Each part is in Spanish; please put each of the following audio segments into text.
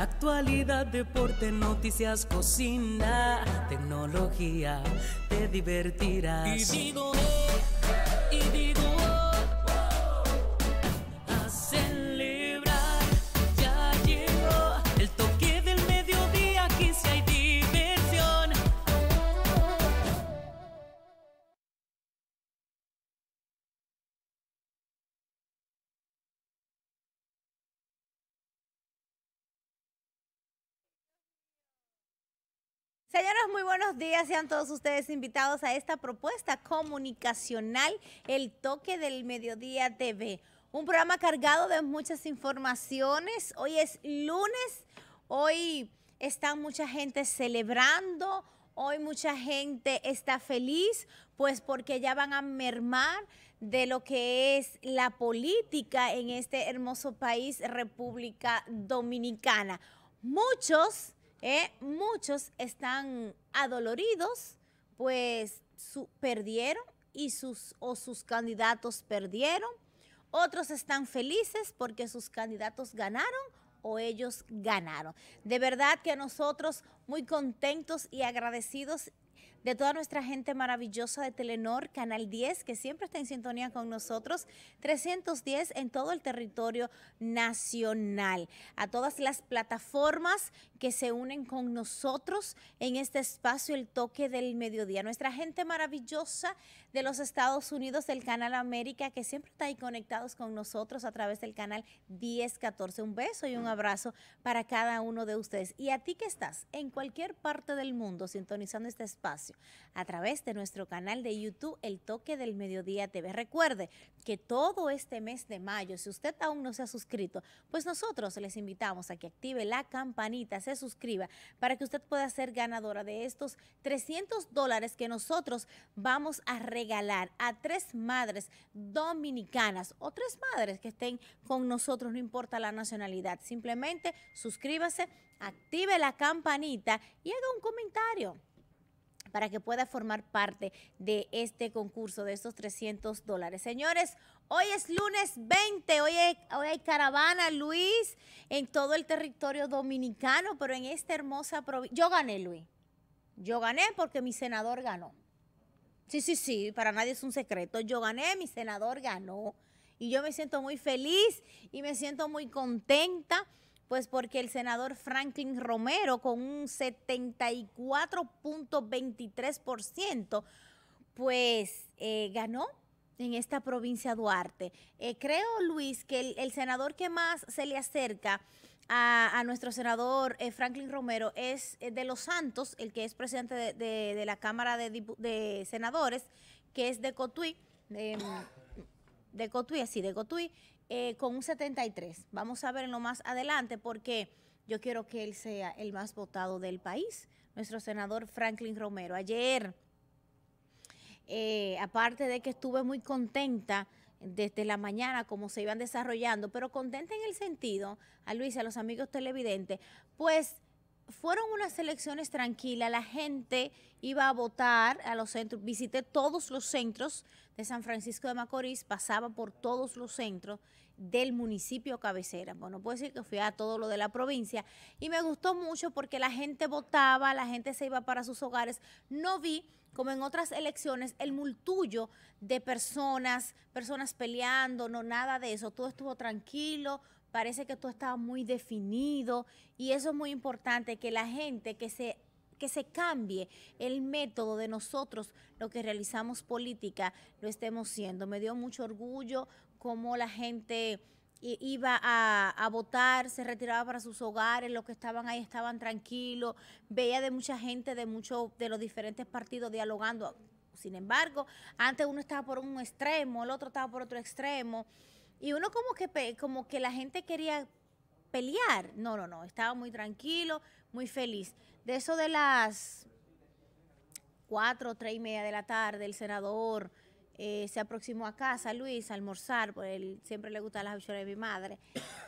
Actualidad, deporte, noticias, cocina, tecnología, te divertirás. Y eh, Señoras, muy buenos días. Sean todos ustedes invitados a esta propuesta comunicacional, El Toque del Mediodía TV. Un programa cargado de muchas informaciones. Hoy es lunes, hoy está mucha gente celebrando, hoy mucha gente está feliz, pues porque ya van a mermar de lo que es la política en este hermoso país, República Dominicana. Muchos eh, muchos están adoloridos, pues su, perdieron y sus o sus candidatos perdieron. Otros están felices porque sus candidatos ganaron o ellos ganaron. De verdad que nosotros muy contentos y agradecidos de toda nuestra gente maravillosa de Telenor, Canal 10, que siempre está en sintonía con nosotros, 310 en todo el territorio nacional, a todas las plataformas que se unen con nosotros en este espacio, el toque del mediodía, nuestra gente maravillosa de los Estados Unidos, del Canal América, que siempre está ahí conectados con nosotros a través del canal 1014. Un beso y un abrazo para cada uno de ustedes. Y a ti que estás en cualquier parte del mundo sintonizando este espacio a través de nuestro canal de YouTube El Toque del Mediodía TV. Recuerde que todo este mes de mayo, si usted aún no se ha suscrito, pues nosotros les invitamos a que active la campanita, se suscriba para que usted pueda ser ganadora de estos 300 dólares que nosotros vamos a regalar a tres madres dominicanas o tres madres que estén con nosotros, no importa la nacionalidad. Simplemente suscríbase active la campanita y haga un comentario para que pueda formar parte de este concurso de estos 300 dólares. Señores, hoy es lunes 20, hoy hay, caravana, Luis, en todo el territorio dominicano, pero en esta hermosa provincia. Yo gané, Luis. Yo gané porque mi senador ganó. Sí, sí, sí, para nadie es un secreto. Yo gané, mi senador ganó. Y yo me siento muy feliz y me siento muy contenta pues porque el senador Franklin Romero con un 74.23% pues eh, ganó en esta provincia Duarte. Eh, creo, Luis, que el, senador que más se le acerca a, nuestro senador eh, Franklin Romero es de Los Santos, el que es presidente de, la Cámara de, de, Senadores, que es de Cotuí, em, de, Cotuí, así, de Cotuí, eh, con un 73. Vamos a verlo más adelante porque yo quiero que él sea el más votado del país, nuestro senador Franklin Romero. Ayer, eh, aparte de que estuve muy contenta desde la mañana como se iban desarrollando, pero contenta en el sentido, a Luis, a los amigos televidentes, pues fueron unas elecciones tranquilas, la gente iba a votar a los centros, visité todos los centros de San Francisco de Macorís, pasaba por todos los centros del municipio cabecera. Bueno, puedo decir que fui a todo lo de la provincia y me gustó mucho porque la gente votaba, la gente se iba para sus hogares. No vi, como en otras elecciones, el multullo de personas, personas peleando, no nada de eso. Todo estuvo tranquilo, parece que todo estaba muy definido y eso es muy importante, que la gente que se que se cambie el método de nosotros, lo que realizamos política, lo estemos haciendo. Me dio mucho orgullo cómo la gente iba a, a, votar, se retiraba para sus hogares, los que estaban ahí estaban tranquilos, veía de mucha gente de muchos de los diferentes partidos dialogando. Sin embargo, antes uno estaba por un extremo, el otro estaba por otro extremo. Y uno como que, como que la gente quería pelear. No, no, no, estaba muy tranquilo, muy feliz. De eso de las cuatro, tres y media de la tarde, el senador eh, se aproximó a casa, Luis, a almorzar, porque él siempre le gustan las habichuelas de mi madre.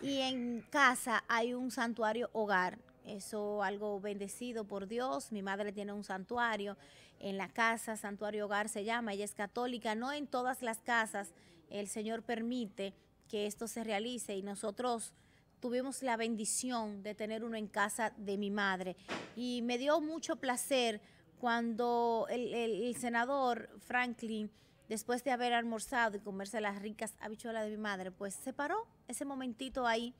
Y en casa hay un santuario hogar, eso algo bendecido por Dios. Mi madre tiene un santuario en la casa, santuario hogar se llama, ella es católica, no en todas las casas el Señor permite que esto se realice y nosotros tuvimos la bendición de tener uno en casa de mi madre. Y me dio mucho placer cuando el, senador Franklin, después de haber almorzado y comerse las ricas habichuelas de mi madre, pues se paró ese momentito ahí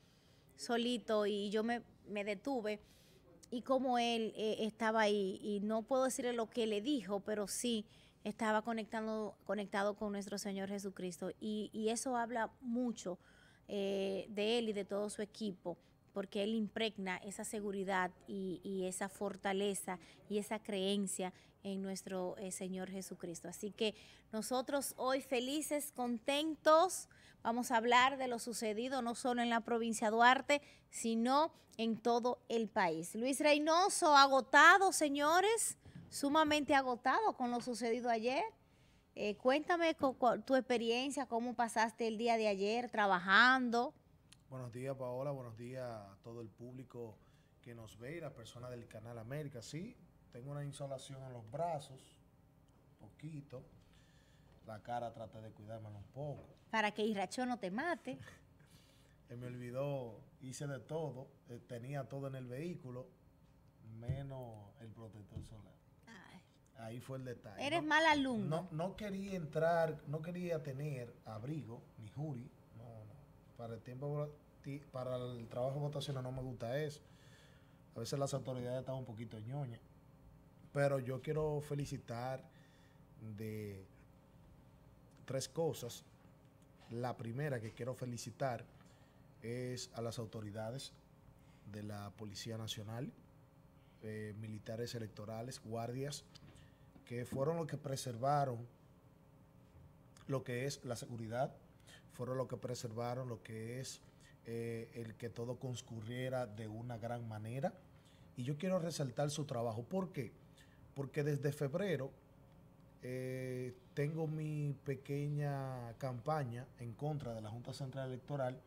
solito y yo me, detuve y como él eh, estaba ahí y no puedo decirle lo que le dijo, pero sí estaba conectando, conectado con nuestro Señor Jesucristo. Y, eso habla mucho eh, de él y de todo su equipo, porque él impregna esa seguridad y, esa fortaleza y esa creencia en nuestro eh, Señor Jesucristo. Así que nosotros hoy felices, contentos, vamos a hablar de lo sucedido no solo en la provincia de Duarte, sino en todo el país. Luis Reynoso, agotado, señores sumamente agotado con lo sucedido ayer. Eh, cuéntame tu experiencia, cómo pasaste el día de ayer trabajando. Buenos días, Paola. Buenos días a todo el público que nos ve y las personas del Canal América. Sí, tengo una insolación en los brazos, un poquito. La cara traté de cuidármela un poco. Para que Irracho no te mate. me olvidó, hice de todo, eh, tenía todo en el vehículo, menos el protector solar ahí fue el detalle. Eres mal alumno. No, quería entrar, no quería tener abrigo ni jury. No, Para el tiempo, para el trabajo votacional no me gusta eso. A veces las autoridades están un poquito ñoñas. Pero yo quiero felicitar de tres cosas. La primera que quiero felicitar es a las autoridades de la Policía Nacional, eh, militares electorales, guardias, que fueron los que preservaron lo que es la seguridad, fueron los que preservaron lo que es eh, el que todo concurriera de una gran manera. Y yo quiero resaltar su trabajo. ¿Por qué? Porque desde febrero eh, tengo mi pequeña campaña en contra de la Junta Central Electoral,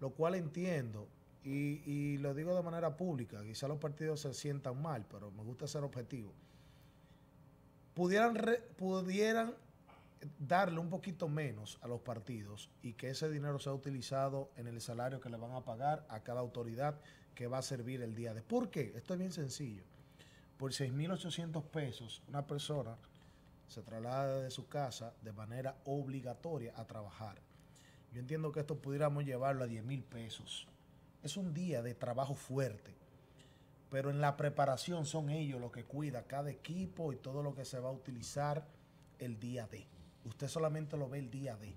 lo cual entiendo y, y, lo digo de manera pública, quizá los partidos se sientan mal, pero me gusta ser objetivo pudieran, pudieran darle un poquito menos a los partidos y que ese dinero sea utilizado en el salario que le van a pagar a cada autoridad que va a servir el día de. ¿Por qué? Esto es bien sencillo. Por 6.800 pesos una persona se traslada de su casa de manera obligatoria a trabajar. Yo entiendo que esto pudiéramos llevarlo a 10.000 pesos. Es un día de trabajo fuerte pero en la preparación son ellos los que cuidan cada equipo y todo lo que se va a utilizar el día de. Usted solamente lo ve el día de.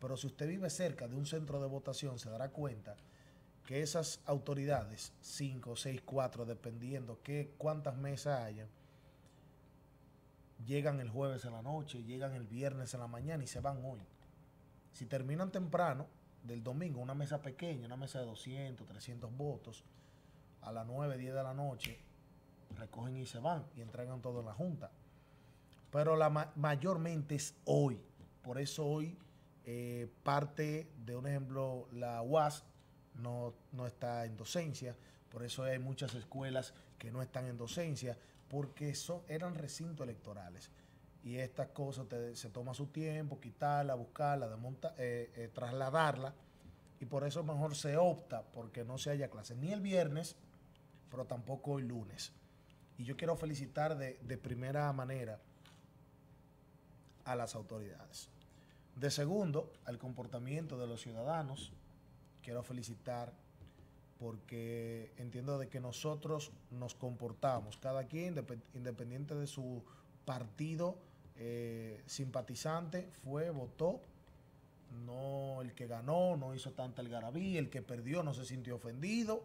Pero si usted vive cerca de un centro de votación, se dará cuenta que esas autoridades, 5, 6, 4, dependiendo qué, cuántas mesas haya llegan el jueves en la noche, llegan el viernes en la mañana y se van hoy. Si terminan temprano, del domingo, una mesa pequeña, una mesa de 200, 300 votos, a las 9, 10 de la noche, recogen y se van y entregan todo en la Junta. Pero la mayormente es hoy. Por eso hoy eh, parte de un ejemplo, la UAS no, no está en docencia. Por eso hay muchas escuelas que no están en docencia, porque eran recintos electorales. Y estas cosas se toma su tiempo, quitarla, buscarla, eh, eh, trasladarla. Y por eso mejor se opta porque no se haya clase ni el viernes, pero tampoco hoy lunes. Y yo quiero felicitar de, primera manera a las autoridades. De segundo, al comportamiento de los ciudadanos, quiero felicitar porque entiendo de que nosotros nos comportamos, cada quien independiente de su partido eh, simpatizante, fue, votó, no el que ganó, no hizo tanta el garabí, el que perdió no se sintió ofendido,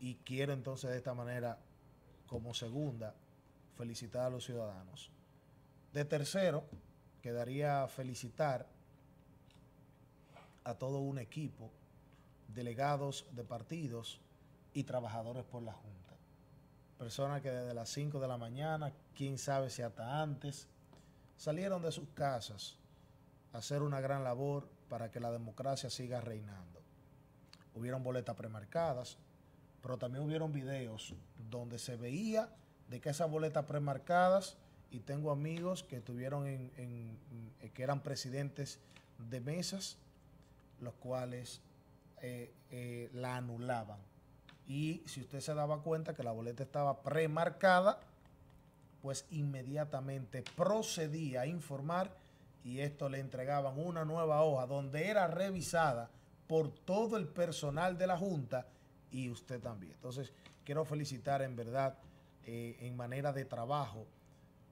y quiero entonces de esta manera, como segunda, felicitar a los ciudadanos. De tercero, quedaría felicitar a todo un equipo, delegados de partidos y trabajadores por la Junta. Personas que desde las 5 de la mañana, quién sabe si hasta antes, salieron de sus casas a hacer una gran labor para que la democracia siga reinando. Hubieron boletas premarcadas, pero también hubieron videos donde se veía de que esas boletas premarcadas, y tengo amigos que tuvieron en, eh, que eran presidentes de mesas, los cuales eh, eh, la anulaban. Y si usted se daba cuenta que la boleta estaba premarcada, pues inmediatamente procedía a informar y esto le entregaban una nueva hoja donde era revisada por todo el personal de la Junta y usted también. Entonces, quiero felicitar en verdad, eh, en manera de trabajo,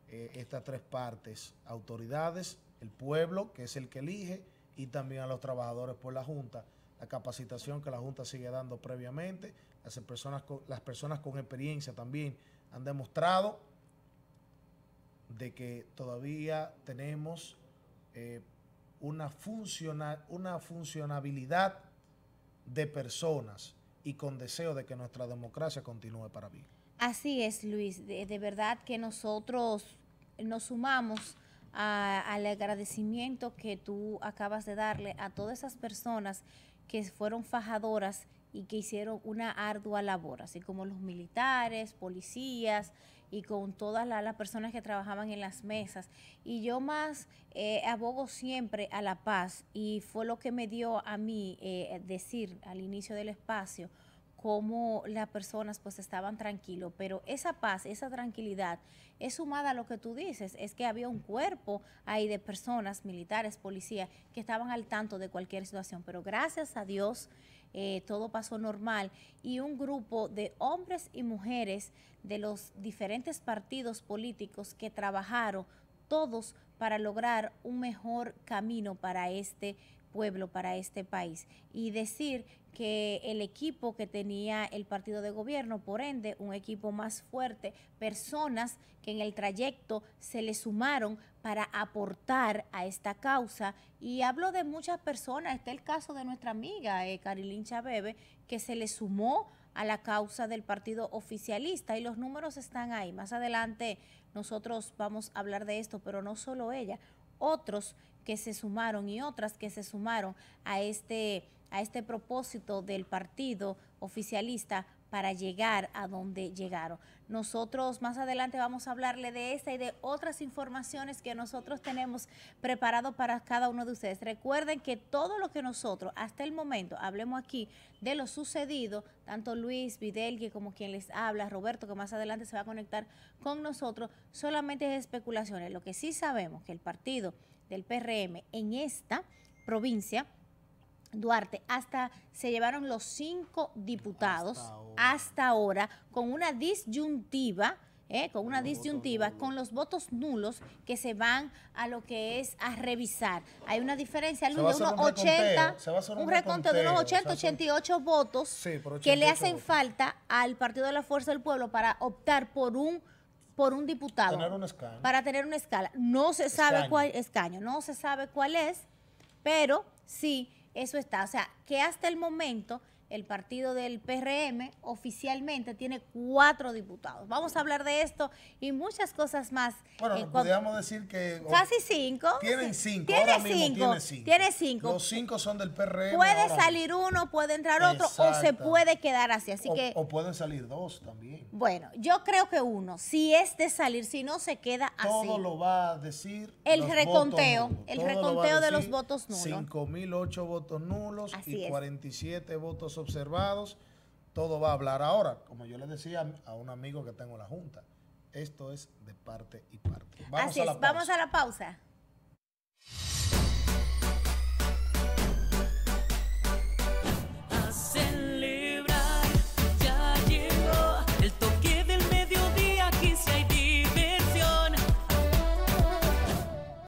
eh, estas tres partes, autoridades, el pueblo, que es el que elige, y también a los trabajadores por la Junta, la capacitación que la Junta sigue dando previamente, las personas con, las personas con experiencia también han demostrado de que todavía tenemos eh, una, funcional una funcionabilidad de personas y con deseo de que nuestra democracia continúe para bien. Así es, Luis. De, verdad que nosotros nos sumamos al agradecimiento que tú acabas de darle a todas esas personas que fueron fajadoras y que hicieron una ardua labor, así como los militares, policías, y con todas las personas que trabajaban en las mesas. Y yo más eh, abogo siempre a la paz y fue lo que me dio a mí eh, decir al inicio del espacio cómo las personas pues estaban tranquilos, pero esa paz, esa tranquilidad es sumada a lo que tú dices, es que había un cuerpo ahí de personas, militares, policías, que estaban al tanto de cualquier situación, pero gracias a Dios eh, todo pasó normal, y un grupo de hombres y mujeres de los diferentes partidos políticos que trabajaron todos para lograr un mejor camino para este pueblo, para este país. Y decir que el equipo que tenía el partido de gobierno, por ende, un equipo más fuerte, personas que en el trayecto se le sumaron para aportar a esta causa. Y hablo de muchas personas, está el caso de nuestra amiga eh, Carilín Chabebe, que se le sumó a la causa del partido oficialista y los números están ahí. Más adelante nosotros vamos a hablar de esto, pero no solo ella, otros que se sumaron y otras que se sumaron a este, a este propósito del partido oficialista para llegar a donde llegaron. Nosotros más adelante vamos a hablarle de esta y de otras informaciones que nosotros tenemos preparado para cada uno de ustedes. Recuerden que todo lo que nosotros hasta el momento hablemos aquí de lo sucedido, tanto Luis Videlgue como quien les habla, Roberto, que más adelante se va a conectar con nosotros, solamente es especulaciones. Lo que sí sabemos que el partido del PRM en esta provincia, Duarte, hasta se llevaron los cinco diputados hasta ahora, con una disyuntiva. ¿eh? con una disyuntiva, con los votos nulos que se van a lo que es a revisar. Hay una diferencia, de un un, reconto de unos 80, 88 votos que le hacen falta al Partido de la Fuerza del Pueblo para optar por un por un diputado. Tener Para tener una escala. No se sabe cuál escaño, no se sabe cuál es, pero sí, eso está. O sea, que hasta el momento el partido del PRM oficialmente tiene cuatro diputados. Vamos a hablar de esto y muchas cosas más. Bueno, eh, podríamos decir que... Oh, Casi cinco. Tienen cinco. Tiene, cinco, tiene cinco. Los cinco son del PRM. Puede salir uno, puede entrar otro o se puede quedar así. así o, que, o pueden salir dos también. Bueno, yo creo que uno, si es de salir, si no se queda así. Todo lo va a decir... El reconteo, el reconteo de los votos nulos. 5.008 votos nulos y 47 votos observados, todo va a hablar ahora. Como yo le decía a un amigo que tengo en la Junta, esto es de parte y parte. Así es, vamos a la pausa.